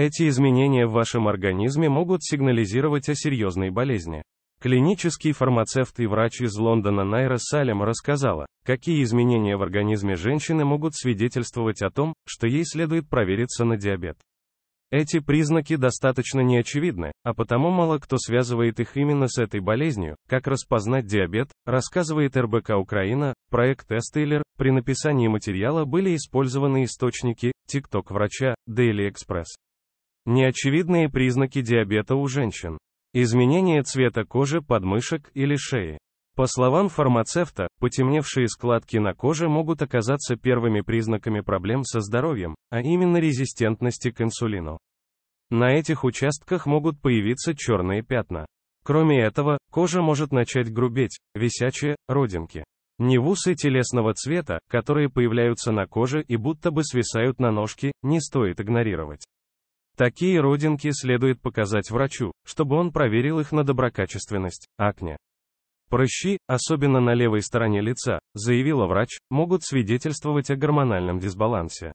Эти изменения в вашем организме могут сигнализировать о серьезной болезни. Клинический фармацевт и врач из Лондона Найра Салем рассказала, какие изменения в организме женщины могут свидетельствовать о том, что ей следует провериться на диабет. Эти признаки достаточно неочевидны, а потому мало кто связывает их именно с этой болезнью. Как распознать диабет, рассказывает РБК Украина, проект Эстейлер, при написании материала были использованы источники, ТикТок врача, Daily Express. Неочевидные признаки диабета у женщин. Изменение цвета кожи, подмышек или шеи. По словам фармацевта, потемневшие складки на коже могут оказаться первыми признаками проблем со здоровьем, а именно резистентности к инсулину. На этих участках могут появиться черные пятна. Кроме этого, кожа может начать грубеть, висячие, родинки. Невусы телесного цвета, которые появляются на коже и будто бы свисают на ножки, не стоит игнорировать. Такие родинки следует показать врачу, чтобы он проверил их на доброкачественность, акне. Прыщи, особенно на левой стороне лица, заявила врач, могут свидетельствовать о гормональном дисбалансе.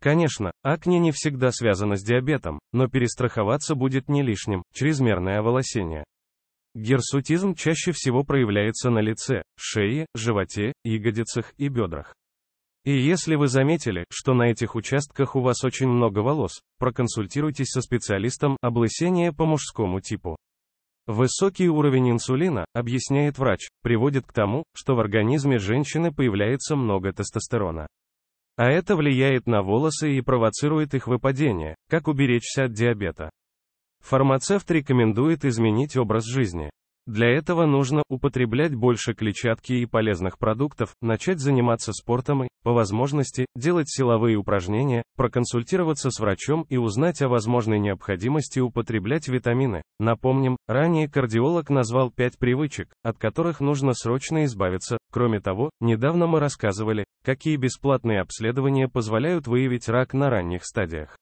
Конечно, акне не всегда связано с диабетом, но перестраховаться будет не лишним, чрезмерное волосение. Герсутизм чаще всего проявляется на лице, шее, животе, ягодицах и бедрах. И если вы заметили, что на этих участках у вас очень много волос, проконсультируйтесь со специалистом облысения по мужскому типу. Высокий уровень инсулина, объясняет врач, приводит к тому, что в организме женщины появляется много тестостерона. А это влияет на волосы и провоцирует их выпадение. Как уберечься от диабета? Фармацевт рекомендует изменить образ жизни. Для этого нужно употреблять больше клетчатки и полезных продуктов, начать заниматься спортом и, по возможности, делать силовые упражнения, проконсультироваться с врачом и узнать о возможной необходимости употреблять витамины. Напомним, ранее кардиолог назвал 5 привычек, от которых нужно срочно избавиться. Кроме того, недавно мы рассказывали, какие бесплатные обследования позволяют выявить рак на ранних стадиях.